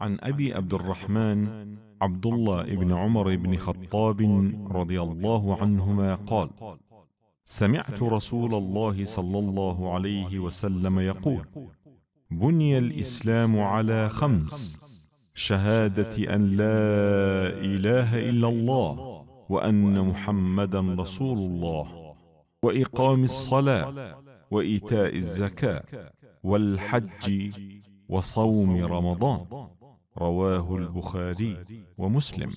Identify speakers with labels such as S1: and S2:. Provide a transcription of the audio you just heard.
S1: عن أبي عبد الرحمن عبد الله بن عمر بن
S2: خطاب رضي الله عنهما قال سمعت رسول الله صلى الله عليه وسلم يقول بني الإسلام على خمس شهادة أن لا إله إلا الله وأن محمدا رسول الله وإقام الصلاة وإيتاء الزكاة والحج وصوم رمضان
S1: رواه البخاري ومسلم